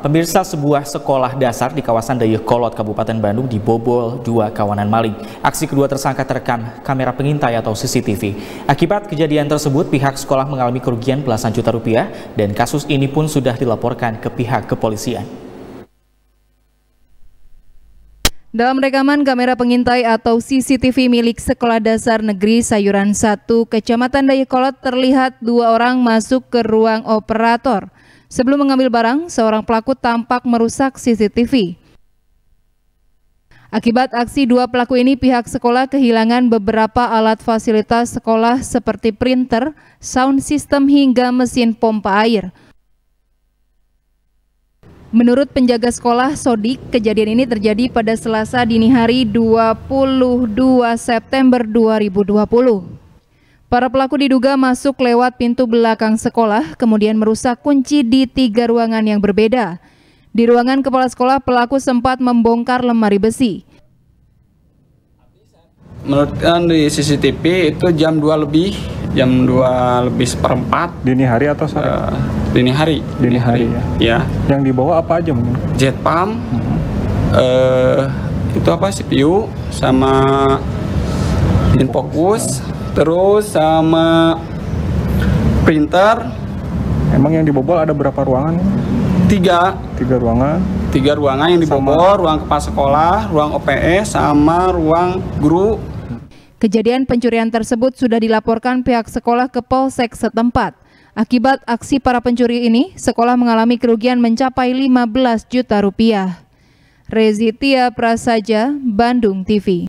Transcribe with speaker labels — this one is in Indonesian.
Speaker 1: Pemirsa sebuah sekolah dasar di kawasan Dayakolot, Kabupaten Bandung dibobol dua kawanan maling. Aksi kedua tersangka terekam kamera pengintai atau CCTV. Akibat kejadian tersebut, pihak sekolah mengalami kerugian belasan juta rupiah dan kasus ini pun sudah dilaporkan ke pihak kepolisian.
Speaker 2: Dalam rekaman kamera pengintai atau CCTV milik Sekolah Dasar Negeri Sayuran 1, Kecamatan Dayakolot terlihat dua orang masuk ke ruang operator. Sebelum mengambil barang, seorang pelaku tampak merusak CCTV. Akibat aksi dua pelaku ini, pihak sekolah kehilangan beberapa alat fasilitas sekolah seperti printer, sound system hingga mesin pompa air. Menurut penjaga sekolah Sodik, kejadian ini terjadi pada Selasa dini hari 22 September 2020. Para pelaku diduga masuk lewat pintu belakang sekolah, kemudian merusak kunci di tiga ruangan yang berbeda. Di ruangan kepala sekolah, pelaku sempat membongkar lemari besi.
Speaker 3: Menurut eh, di CCTV itu jam 2 lebih, jam 2 lebih seperempat. Dini hari atau sore? Uh, dini hari dini, hari, ya. ya yang dibawa apa aja mungkin jet pump hmm. uh, itu apa CPU sama infocus terus sama printer emang yang dibobol ada berapa ruangan tiga tiga ruangan tiga ruangan yang dibobol sama. ruang kepala sekolah ruang OPS sama ruang guru
Speaker 2: Kejadian pencurian tersebut sudah dilaporkan pihak sekolah ke Polsek setempat. Akibat aksi para pencuri ini, sekolah mengalami kerugian mencapai 15 juta rupiah. Rezitia Prasaja, Bandung TV.